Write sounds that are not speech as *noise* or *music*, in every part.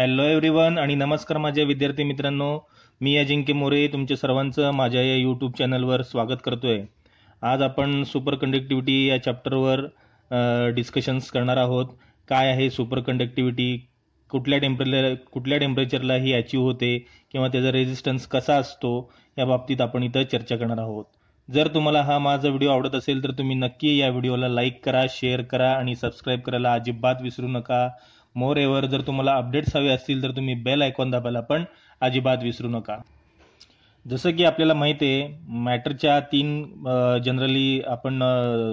hello everyone आणि नमस्कार माझ्या विद्यार्थी मित्रांनो मी अजिंक्य मोरे तुमच्या सर्वांचं माझ्या या यूट्यूब चॅनलवर स्वागत करतोय आज आपण सुपर कंडक्टिव्हिटी या चॅप्टरवर डिस्कशन्स करणार आहोत काय आहे सुपर कंडक्टिव्हिटी कुठल्या टेम्परेला कुठल्या टेम्परेचरला ही अचीव्ह होते किंवा त्याचा रेझिस्टन्स कसा असतो या बाबतीत आपण इथं चर्चा करणार आहोत जर तुम्हाला हा माझा व्हिडिओ आवडत असेल तर तुम्ही नक्की या व्हिडिओला लाईक करा शेअर करा आणि सबस्क्राईब करायला अजिबात विसरू नका मोर एव्हर जर तुम्हाला अपडेट्स हवे असतील तर तुम्ही बेल आयकॉन दाबायला पण अजिबात विसरू नका जसं की आपल्याला माहिती आहे मॅटरच्या तीन जनरली आपण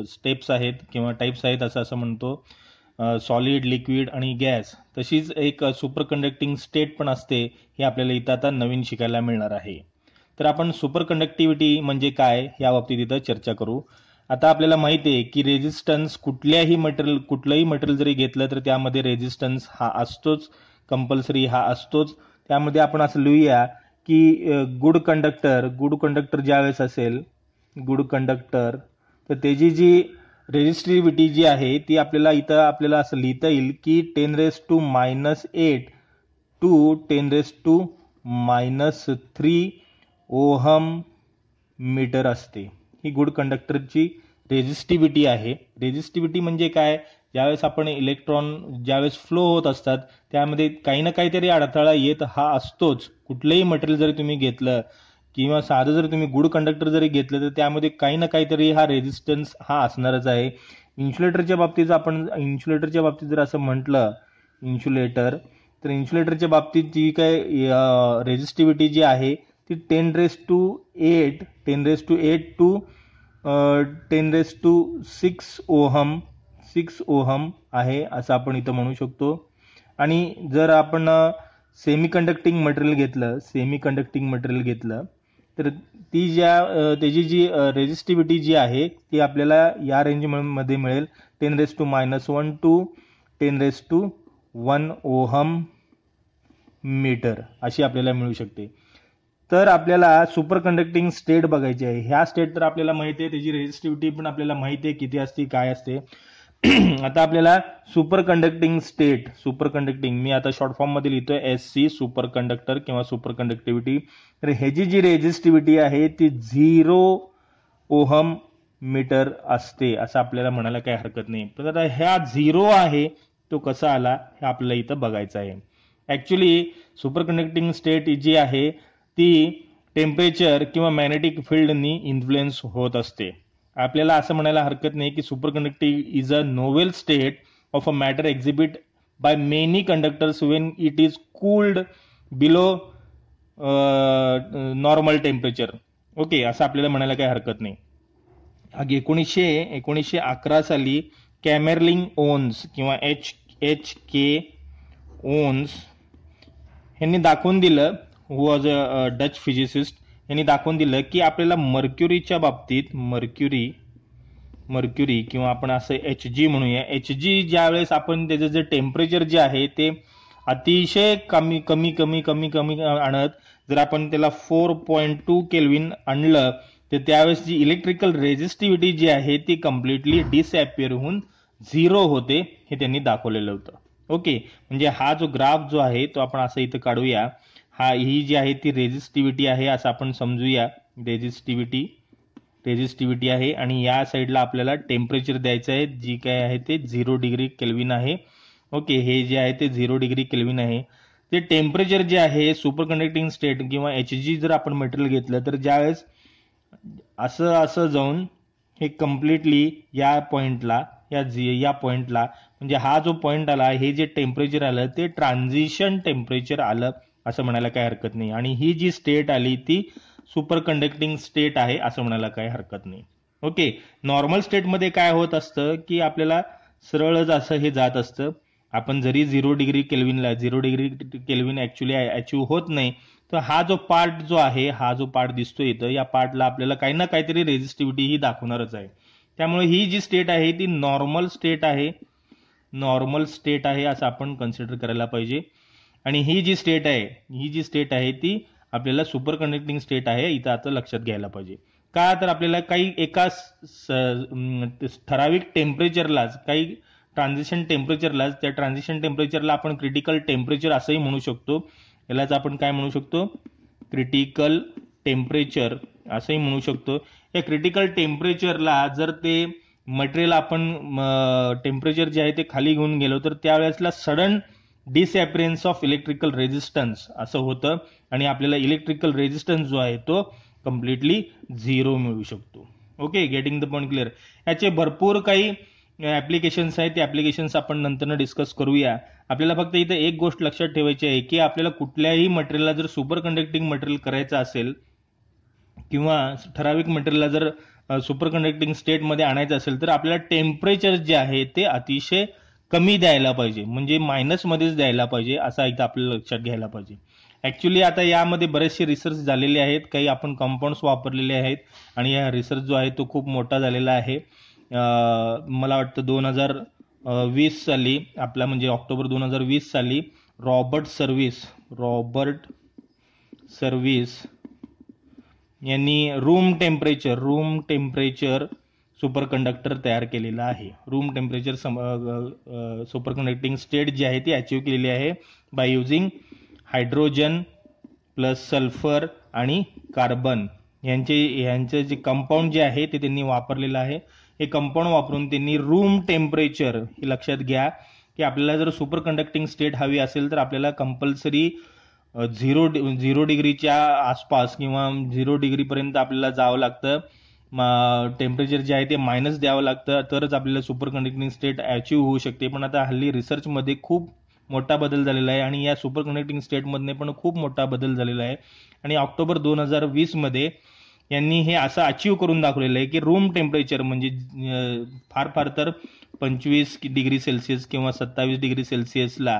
स्टेप्स आहेत किंवा टाईप्स आहेत असं असं म्हणतो सॉलिड लिक्विड आणि गॅस तशीच एक सुपर कंडक्टिंग स्टेट पण असते हे आपल्याला इथं आता नवीन शिकायला मिळणार आहे तर आपण सुपर कंडक्टिव्हिटी म्हणजे काय याबाबतीत इथं चर्चा करू आता आपल्याला माहित आहे की रेजिस्टन्स कुठल्याही मटेरियल कुठलंही मटेरियल जरी घेतलं तर त्यामध्ये रेजिस्टन्स हा असतोच कंपल्सरी हा असतोच त्यामध्ये आपण असं लिहूया की गुड कंडक्टर गुड कंडक्टर ज्यावेळेस असेल गुड कंडक्टर तर त्याची जी रेजिस्टिव्हिटी जी आहे ती आपल्याला इथं आपल्याला असं लिहिता येईल की ten raise to minus eight to ten raise to minus three ohm meter असते ही गुड कंडक्टरची रेजिस्टिव्हिटी आहे रेजिस्टिव्हिटी म्हणजे काय ज्यावेळेस आपण इलेक्ट्रॉन ज्यावेळेस फ्लो होत असतात त्यामध्ये काही ना काहीतरी अडथळा येत हा असतोच कुठलंही मटेरियल जरी तुम्ही घेतलं किंवा साधं जर तुम्ही गुड कंडक्टर जरी घेतलं तर त्यामध्ये काही ना काहीतरी हा रेजिस्टन्स हा असणारच आहे इन्सुलेटरच्या बाबतीत आपण इन्सुलेटरच्या बाबतीत जर असं म्हटलं इन्सुलेटर तर इन्सुलेटरच्या बाबतीत जी काय रेजिस्टिव्हिटी जी आहे ती ten raise to eight ten raise to eight to ten raise to six ohm six ohm आहे असं आपण इथं म्हणू शकतो आणि जर आपण सेमी कंडक्टिंग मटेरियल घेतलं सेमी कंडक्टिंग मटेरियल घेतलं तर ती ज्या त्याची जी रेजिस्टिव्हिटी जी आहे ती आपल्याला या रेंजमध्ये मिळेल ten raise to minus one to ten raise to one ohm meter अशी आपल्याला मिळू शकते तर आपल्याला सुपर कंडक्टिंग स्टेट बघायची आहे ह्या स्टेट तर आपल्याला माहिती आहे त्याची रेजिस्टिव्हिटी पण आपल्याला माहिती आहे किती असते काय असते *clears throat* आता आपल्याला super conducting state super conducting मी आता शॉर्ट फॉर्ममध्ये लिहितोय एस सी सुपर कंडक्टर किंवा सुपर कंडक्टिव्हिटी तर ह्याची जी रेजिस्टिव्हिटी आहे ती झिरो ओहम मीटर असते असं आपल्याला म्हणायला काही हरकत नाही तर आता ह्या झिरो आहे तो कसा आला हे आपल्याला इथं बघायचं आहे ॲक्च्युली सुपर कंडक्टिंग स्टेट जी आहे ती टेम्परेचर किंवा मॅग्नेटिक फील्डनी इन्फ्लुएन्स होत असते आपल्याला असं म्हणायला हरकत नाही की super conductive is a novel state of a matter exhibit by many conductors when it is cooled below normal temperature okay असं आपल्याला म्हणायला काही हरकत नाही अग एकोणीसशे एकोणीसशे अकरा साली कॅमेरलिंग ओन्स किंवा एच एच के ओन्स यांनी दाखवून दिलं who was a Dutch physicist यांनी दाखवून दिलं की आपल्याला मर्क्युरीच्या बाबतीत मर्क्युरी मर्क्युरी किंवा आपण असं एच जी म्हणूया एच जी ज्या वेळेस आपण त्याचं जे टेम्परेचर जे आहे ते अतिशय कमी कमी कमी कमी कमी आणत जर आपण त्याला फोर पॉईंट टू केल्विन आणलं तर त्यावेळेस जी इलेक्ट्रिकल रेजिस्टिव्हिटी जी आहे ती कम्प्लिटली डिसअपिअर होऊन झिरो होते हे त्यांनी दाखवलेलं होतं ओके म्हणजे हा जो ग्राफ जो आहे तो आपण असं इथं काढूया हा ही जी आहे ती रेजिस्टिव्हिटी आहे असं आपण समजूया रेजिस्टिव्हिटी रेजिस्टिव्हिटी आहे आणि या साईडला आपल्याला टेम्परेचर द्यायचं आहे जी काय आहे ते झिरो डिग्री केल्विन आहे ओके हे जे आहे ते झिरो डिग्री केल्विन आहे ते टेम्परेचर जे आहे सुपर कंडक्टिंग स्टेट किंवा एच जी जर आपण मटेरियल घेतलं तर ज्यावेळेस असं असं जाऊन हे कम्प्लिटली या पॉईंटला या जी या पॉईंटला म्हणजे हा जो पॉईंट आला हे जे टेम्परेचर आलं ते ट्रान्झिशन टेम्परेचर आलं असं म्हणायला काही हरकत नाही आणि ही जी स्टेट आली ती सुपर कंडक्टिंग स्टेट आहे असं म्हणायला काही हरकत नाही ओके नॉर्मल स्टेटमध्ये काय होत असतं की आपल्याला सरळच असं हे जात असतं आपण जरी झिरो डिग्री केल्विनला zero degree Kelvin actually achieve होत नाही तर हा जो पार्ट जो आहे हा जो पार्ट दिसतो इथं या पार्टला आपल्याला काही ना काहीतरी रेजिस्टिव्हिटी ही दाखवणारच आहे त्यामुळे ही जी स्टेट आहे ती नॉर्मल स्टेट आहे नॉर्मल स्टेट आहे असं आपण कन्सिडर करायला पाहिजे आणि ही जी स्टेट आहे ही जी स्टेट आहे ती आपल्याला सुपर कंडक्टिंग स्टेट आहे इथं आता लक्षात घ्यायला पाहिजे का तर आपल्याला काही एका ठराविक टेम्परेचरलाच काही ट्रान्झिशन टेम्परेचरलाच त्या ट्रान्झिशन टेम्परेचरला आपण क्रिटिकल टेम्परेचर असंही म्हणू शकतो यालाच आपण काय म्हणू शकतो क्रिटिकल टेम्परेचर असंही म्हणू शकतो या क्रिटिकल टेम्परेचरला जर ते मटेरियल आपण टेम्परेचर जे आहे ते खाली घेऊन गेलो तर त्यावेळेसला sudden disappearance of electrical resistance असं होतं आणि आपल्याला इलेक्ट्रिकल रेजिस्टन्स जो आहे तो कम्प्लिटली झिरो मिळू शकतो okay getting the point clear याचे भरपूर काही ॲप्लिकेशन्स आहेत ते ॲप्लिकेशन्स आपण नंतरनं डिस्कस करूया आपल्याला फक्त इथं एक गोष्ट लक्षात ठेवायची आहे की आपल्याला कुठल्याही मटेरियलला जर सुपर कंडक्टिंग मटेरियल करायचं असेल किंवा ठराविक मटेरियलला जर सुपर कंडक्टिंग स्टेटमध्ये आणायचं असेल तर आपल्याला टेम्परेचर जे आहे ते अतिशय कमी द्यायला पाहिजे म्हणजे मायनसमध्येच द्यायला पाहिजे असा एकदा आपल्याला लक्षात घ्यायला पाहिजे ॲक्च्युली आता यामध्ये बरेचसे रिसर्च झालेले आहेत काही आपण कंपाऊंड्स वापरलेले आहेत आणि हा रिसर्च जो आहे तो खूप मोठा झालेला आहे मला वाटतं दोन हजार वीस साली आपला म्हणजे ऑक्टोबर दोन हजार वीस साली रॉबर्ट सर्विस रॉबर्ट सर्विस यांनी room temperature room temperature super conductor तयार केलेला आहे room temperature some super conducting state जी आहे ती अचीव केलेली आहे by using hydrogen plus sulphur आणि कार्बन यांचे यांचं जे कंपाऊंड जे आहे ते त्यांनी वापरलेलं आहे हे कंपाऊंड वापरून त्यांनी रूम टेम्परेचर हे लक्षात घ्या की आपल्याला जर सुपर कंडक्टिंग स्टेट हवी असेल तर आपल्याला कंपल्सरी झिरो झिरो डिग्रीच्या आसपास किंवा झिरो डिग्रीपर्यंत आपल्याला जावं लागतं टेम्परेचर जे आहे ते मायनस द्यावं लागतं तरच आपल्याला सुपर कंडक्टिंग स्टेट अचीव होऊ शकते पण आता हल्ली रिसर्चमध्ये खूप मोठा बदल झालेला आहे आणि या सुपर कंडक्टिंग स्टेटमधने पण खूप मोठा बदल झालेला आहे आणि ऑक्टोबर दोन हजार वीसमध्ये यांनी हे असं अचीव करून दाखवलेलं आहे की रूम टेम्परेचर म्हणजे फार फार तर पंचवीस डिग्री सेल्सिअस किंवा सत्तावीस डिग्री सेल्सिअसला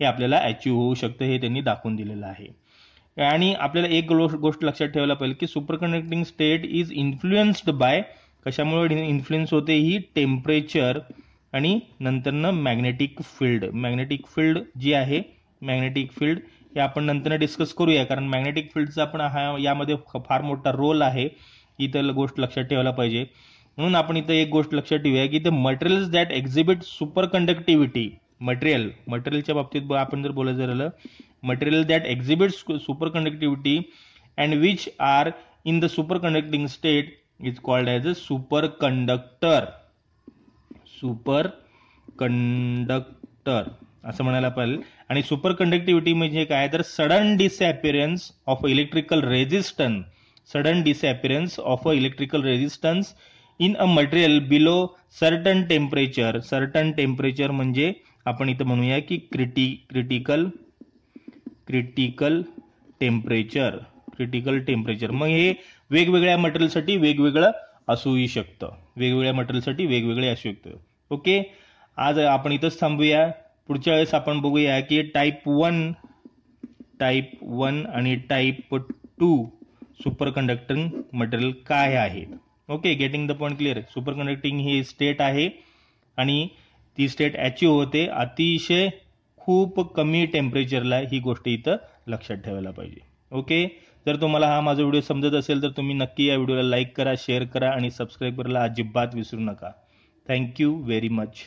हे आपल्याला अचीव होऊ शकतं हे त्यांनी दाखवून दिलेलं आहे आणि आपल्याला एक गोष्ट लक्षात ठेवायला पाहिजे की super conducting state is influenced by कशामुळे इन्फ्लुएन्स होते ही टेम्परेचर आणि नंतरनं मॅग्नेटिक फील्ड मॅग्नेटिक फील्ड जी आहे मॅग्नेटिक फील्ड हे आपण नंतरनं डिस्कस करूया कारण मॅग्नेटिक फील्डचा आपण हा यामध्ये फार मोठा रोल आहे इतर गोष्ट लक्षात ठेवायला पाहिजे म्हणून आपण इथं एक गोष्ट लक्षात ठेवूया की the materials that exhibit super conductivity material मटेरियलच्या बाबतीत आपण जर बोलायचं झालं material that exhibits superconductivity and which are in the superconducting state is called as a superconductor conductor असं म्हणायला पाहिजे आणि सुपर कंडक्टिव्हिटी म्हणजे काय तर sudden disappearance of electrical resistance sudden disappearance of a electrical resistance in a material below certain temperature certain temperature म्हणजे आपण इथं म्हणूया की criti critical critical temperature critical temperature मग हे वेगवेगळ्या मटेरियलसाठी वेगवेगळं असूही शकतं वेगवेगळ्या मटेरियलसाठी वेगवेगळे असू शकतं ओके आज आपण इथंच थांबूया पुढच्या वेळेस आपण बघूया की टाईप वन टाईप वन आणि type two super conducting material काय आहे okay getting the point clear super conducting ही स्टेट आहे आणि ती स्टेट अचीव होते अतिशय खूप कमी टेम्परेचरला ही गोष्ट इथं लक्षात ठेवायला पाहिजे ओके जर तुम्हाला हा माझा व्हिडिओ समजत असेल तर तुम्ही नक्की या व्हिडिओला लाईक करा शेअर करा आणि सबस्क्राईब करायला अजिबात विसरू नका थँक्यू व्हेरी मच